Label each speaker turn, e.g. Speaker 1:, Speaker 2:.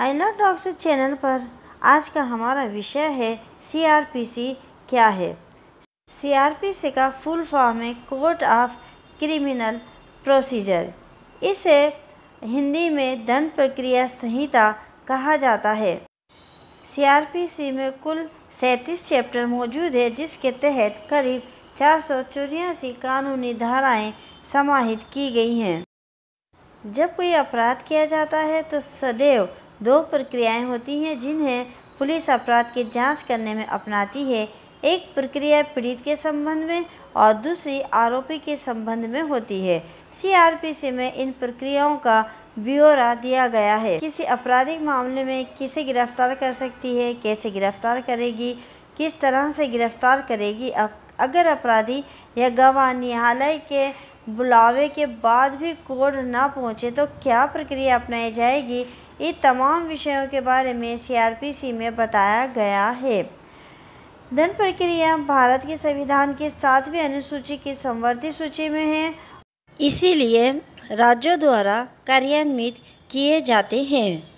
Speaker 1: love docs channel पर आज का हमारा विषय है सीआरपीसी क्या है सीआरपीसी का फुल फॉर्म है कोर्ट ऑफ क्रिमिनल प्रोसीजर इसे हिंदी में दंड प्रक्रिया संहिता कहा जाता है सीआरपीसी में कुल सैंतीस चैप्टर मौजूद है जिसके तहत करीब चार कानूनी धाराएं समाहित की गई हैं जब कोई अपराध किया जाता है तो सदैव दो प्रक्रियाएं होती हैं जिन्हें पुलिस अपराध की जांच करने में अपनाती है एक प्रक्रिया पीड़ित के संबंध में और दूसरी आरोपी के संबंध में होती है सीआरपीसी में इन प्रक्रियाओं का ब्यौरा दिया गया है किसी आपराधिक मामले में किसे गिरफ्तार कर सकती है कैसे गिरफ्तार करेगी किस तरह से गिरफ्तार करेगी अगर अपराधी या गवाह न्यायालय के बुलावे के बाद भी कोर्ट ना पहुंचे तो क्या प्रक्रिया अपनाई जाएगी इन तमाम विषयों के बारे में सीआरपीसी में बताया गया है धन प्रक्रिया भारत के संविधान के सातवीं अनुसूची की संवर्धित सूची में है इसीलिए राज्यों द्वारा कार्यान्वित किए जाते हैं